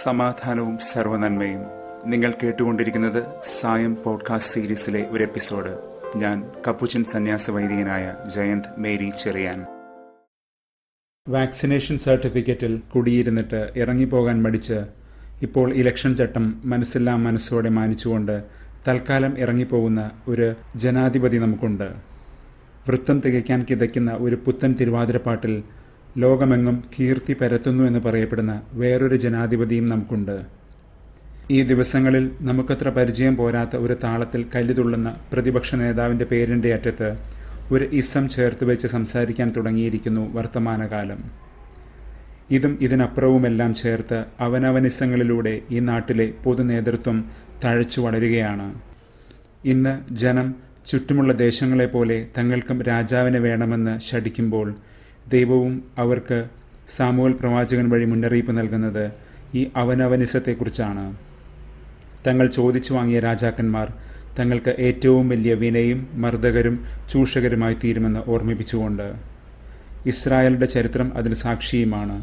സമാധാനവും സർവനന്മയും നിങ്ങൾ കേട്ടുകൊണ്ടിരിക്കുന്നത് സായം പോഡ്കാസ്റ്റ് സീരീസിലെ ഒരു എപ്പിസോഡ് ഞാൻ കപ്പുച്ചൻ സന്യാസ വൈദികനായ ജയന്ത് മേരി ചെറിയാൻ വാക്സിനേഷൻ സർട്ടിഫിക്കറ്റിൽ കുടിയിരുന്നിട്ട് ഇറങ്ങിപ്പോകാൻ മടിച്ച് ഇപ്പോൾ ഇലക്ഷൻ ചട്ടം മനസ്സില്ലാ മനസ്സോടെ മാനിച്ചുകൊണ്ട് തൽക്കാലം ഇറങ്ങിപ്പോകുന്ന ഒരു ജനാധിപതി നമുക്കുണ്ട് വൃത്തം തികയ്ക്കാൻ കിതയ്ക്കുന്ന ഒരു പുത്തൻ തിരുവാതിരപ്പാട്ടിൽ ലോകമെങ്ങും കീർത്തി പരത്തുന്നു എന്ന് പറയപ്പെടുന്ന വേറൊരു ജനാധിപതിയും നമുക്കുണ്ട് ഈ ദിവസങ്ങളിൽ നമുക്കത്ര പരിചയം പോരാത്ത ഒരു താളത്തിൽ കല്ലുതുള്ളുന്ന പ്രതിപക്ഷ നേതാവിന്റെ പേരിന്റെ അറ്റത്ത് ഒരു ഇസം ചേർത്ത് വെച്ച് സംസാരിക്കാൻ തുടങ്ങിയിരിക്കുന്നു വർത്തമാനകാലം ഇതും ഇതിനപ്പുറവുമെല്ലാം ചേർത്ത് അവനവനിസങ്ങളിലൂടെ ഈ നാട്ടിലെ പൊതു നേതൃത്വം തഴച്ചു വളരുകയാണ് ഇന്ന് ജനം ചുറ്റുമുള്ള ദേശങ്ങളെപ്പോലെ തങ്ങൾക്കും രാജാവിനെ വേണമെന്ന് ശഠിക്കുമ്പോൾ ദൈവവും അവർക്ക് സാമൂഹൽ പ്രവാചകൻ വഴി മുന്നറിയിപ്പ് നൽകുന്നത് ഈ അവനവനിസത്തെക്കുറിച്ചാണ് തങ്ങൾ ചോദിച്ചു വാങ്ങിയ രാജാക്കന്മാർ തങ്ങൾക്ക് ഏറ്റവും വലിയ വിനയും മർദ്ദകരും ചൂഷകരുമായി തീരുമെന്ന് ഓർമ്മിപ്പിച്ചുകൊണ്ട് ഇസ്രായേലിന്റെ ചരിത്രം അതിന് സാക്ഷിയുമാണ്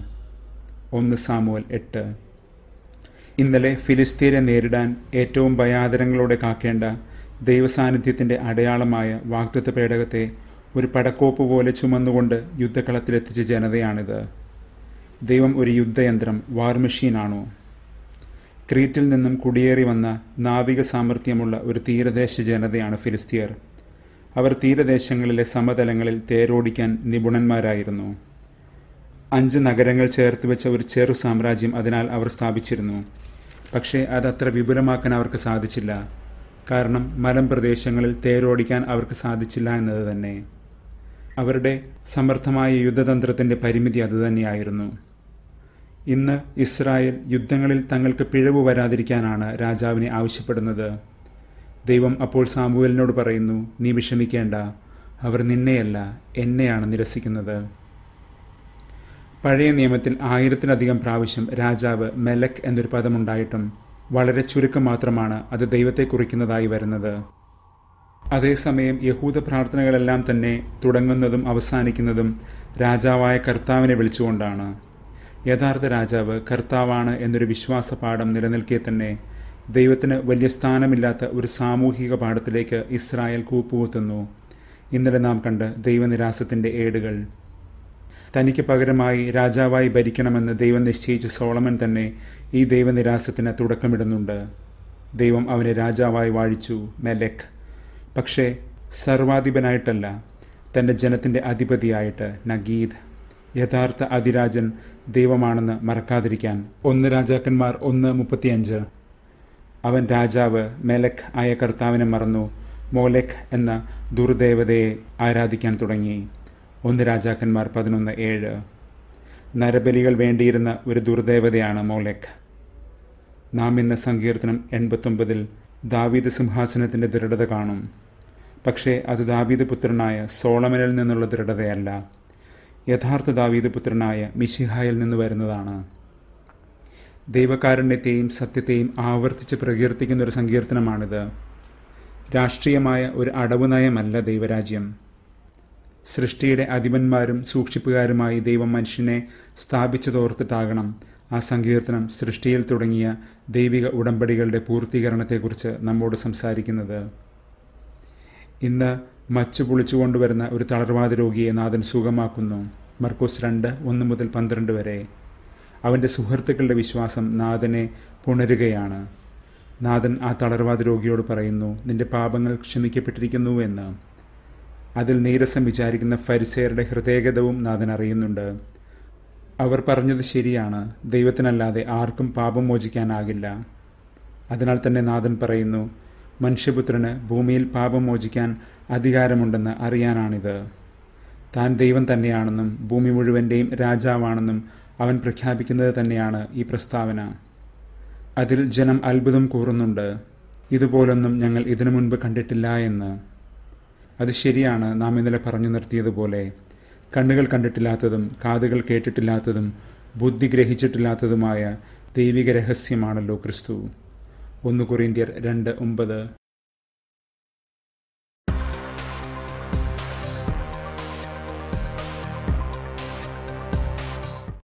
ഒന്ന് സാമുവൽ എട്ട് ഇന്നലെ ഫിലിസ്തീനെ നേരിടാൻ ഏറ്റവും ഭയാദരങ്ങളോടെ കാക്കേണ്ട ദൈവസാന്നിധ്യത്തിന്റെ അടയാളമായ വാക്തത്വ പേടകത്തെ ഒരു പടക്കോപ്പ് പോലെ ചുമന്നുകൊണ്ട് യുദ്ധക്കളത്തിലെത്തിച്ച ജനതയാണിത് ദൈവം ഒരു യുദ്ധയന്ത്രം വാർ മെഷീനാണോ ക്രീറ്റിൽ നിന്നും കുടിയേറി വന്ന നാവിക സാമർഥ്യമുള്ള ഒരു തീരദേശ ജനതയാണ് ഫിലിസ്തീയർ അവർ തീരദേശങ്ങളിലെ സമതലങ്ങളിൽ തേരോടിക്കാൻ നിപുണന്മാരായിരുന്നു അഞ്ച് നഗരങ്ങൾ ചേർത്ത് വെച്ച ഒരു ചെറു സാമ്രാജ്യം അതിനാൽ അവർ സ്ഥാപിച്ചിരുന്നു പക്ഷേ അതത്ര വിപുലമാക്കാൻ അവർക്ക് സാധിച്ചില്ല കാരണം മലം പ്രദേശങ്ങളിൽ തേരോടിക്കാൻ അവർക്ക് സാധിച്ചില്ല എന്നത് തന്നെ അവരുടെ സമർത്ഥമായ യുദ്ധതന്ത്രത്തിൻ്റെ പരിമിതി അതുതന്നെയായിരുന്നു ഇന്ന് ഇസ്രായേൽ യുദ്ധങ്ങളിൽ തങ്ങൾക്ക് പിഴവ് വരാതിരിക്കാനാണ് രാജാവിനെ ആവശ്യപ്പെടുന്നത് ദൈവം അപ്പോൾ സാമുവലിനോട് പറയുന്നു നീ വിഷമിക്കേണ്ട അവർ നിന്നെയല്ല എന്നെയാണ് നിരസിക്കുന്നത് പഴയ നിയമത്തിൽ ആയിരത്തിലധികം പ്രാവശ്യം രാജാവ് മെലക് എന്നൊരു പദമുണ്ടായിട്ടും വളരെ ചുരുക്കം മാത്രമാണ് അത് ദൈവത്തെ കുറിക്കുന്നതായി വരുന്നത് അതേസമയം യഹൂദ പ്രാർത്ഥനകളെല്ലാം തന്നെ തുടങ്ങുന്നതും അവസാനിക്കുന്നതും രാജാവായ കർത്താവിനെ വിളിച്ചുകൊണ്ടാണ് യഥാർത്ഥ രാജാവ് കർത്താവാണ് എന്നൊരു വിശ്വാസ പാഠം നിലനിൽക്കെ തന്നെ ദൈവത്തിന് വലിയ സ്ഥാനമില്ലാത്ത ഒരു സാമൂഹിക പാഠത്തിലേക്ക് ഇസ്രായേൽ കൂപ്പുകുത്തുന്നു ഇന്നലെ നാം കണ്ട ദൈവനിരാസത്തിന്റെ ഏടുകൾ തനിക്ക് പകരമായി രാജാവായി ഭരിക്കണമെന്ന് ദൈവം നിശ്ചയിച്ച സോളമൻ തന്നെ ഈ ദൈവനിരാസത്തിന് തുടക്കമിടുന്നുണ്ട് ദൈവം അവനെ രാജാവായി വാഴിച്ചു മെലക് പക്ഷേ സർവാധിപനായിട്ടല്ല തൻ്റെ ജനത്തിൻ്റെ അധിപതിയായിട്ട് നഗീദ് യഥാർത്ഥ അതിരാജൻ ദൈവമാണെന്ന് മറക്കാതിരിക്കാൻ ഒന്ന് രാജാക്കന്മാർ ഒന്ന് മുപ്പത്തിയഞ്ച് അവൻ രാജാവ് മെലഖ് ആയ കർത്താവിനെ മറന്നു മോലഖ് എന്ന ദുർദേവതയെ ആരാധിക്കാൻ തുടങ്ങി ഒന്ന് രാജാക്കന്മാർ പതിനൊന്ന് ഏഴ് നരബലികൾ വേണ്ടിയിരുന്ന ഒരു ദുർദേവതയാണ് മോലഖ് നാം ഇന്ന് സങ്കീർത്തനം എൺപത്തൊമ്പതിൽ ദാവീദ് സിംഹാസനത്തിൻ്റെ ദൃഢത കാണും പക്ഷേ അത് ദാവീദ് പുത്രനായ സോളമനിൽ നിന്നുള്ള ദൃഢതയല്ല യഥാർത്ഥ ദാവീദ് പുത്രനായ മിഷിഹായിൽ നിന്ന് വരുന്നതാണ് ദൈവകാരുണ്യത്തെയും സത്യത്തെയും ആവർത്തിച്ച് പ്രകീർത്തിക്കുന്ന ഒരു സങ്കീർത്തനമാണിത് രാഷ്ട്രീയമായ ഒരു അടവ് നയമല്ല ദൈവരാജ്യം സൃഷ്ടിയുടെ അധിപന്മാരും സൂക്ഷിപ്പുകാരുമായി ദൈവം മനുഷ്യനെ തോർത്തിട്ടാകണം ആ സങ്കീർത്തനം സൃഷ്ടിയിൽ തുടങ്ങിയ ദൈവിക ഉടമ്പടികളുടെ പൂർത്തീകരണത്തെക്കുറിച്ച് നമ്മോട് സംസാരിക്കുന്നത് ഇന്ന് മച്ച് പൊളിച്ചുകൊണ്ടുവരുന്ന ഒരു തളർവാദ രോഗിയെ നാഥൻ സുഖമാക്കുന്നു മർക്കോസ് രണ്ട് ഒന്ന് മുതൽ പന്ത്രണ്ട് വരെ അവൻ്റെ സുഹൃത്തുക്കളുടെ വിശ്വാസം നാഥനെ പുണരുകയാണ് നാഥൻ ആ തളർവാദ രോഗിയോട് പറയുന്നു നിന്റെ പാപങ്ങൾ ക്ഷമിക്കപ്പെട്ടിരിക്കുന്നു അതിൽ നീരസം വിചാരിക്കുന്ന ഫരിസേരുടെ ഹൃദയഗതവും നാഥൻ അറിയുന്നുണ്ട് അവർ പറഞ്ഞത് ശരിയാണ് ദൈവത്തിനല്ലാതെ ആർക്കും പാപം മോചിക്കാനാകില്ല അതിനാൽ തന്നെ നാഥൻ പറയുന്നു മനുഷ്യപുത്രന് ഭൂമിയിൽ പാപം മോചിക്കാൻ അധികാരമുണ്ടെന്ന് അറിയാനാണിത് താൻ ദൈവം തന്നെയാണെന്നും ഭൂമി മുഴുവൻ്റെയും രാജാവാണെന്നും അവൻ പ്രഖ്യാപിക്കുന്നത് തന്നെയാണ് ഈ പ്രസ്താവന അതിൽ ജനം അത്ഭുതം കൂറുന്നുണ്ട് ഇതുപോലൊന്നും ഞങ്ങൾ ഇതിനു മുൻപ് കണ്ടിട്ടില്ല എന്ന് അത് ശരിയാണ് നാം ഇന്നലെ പറഞ്ഞു നിർത്തിയതുപോലെ കണ്ണുകൾ കണ്ടിട്ടില്ലാത്തതും കാതുകൾ കേട്ടിട്ടില്ലാത്തതും ബുദ്ധി ഗ്രഹിച്ചിട്ടില്ലാത്തതുമായ ദൈവിക രഹസ്യമാണല്ലോ ക്രിസ്തു ഒന്ന് കുറിന്ത്യർ രണ്ട് ഒമ്പത്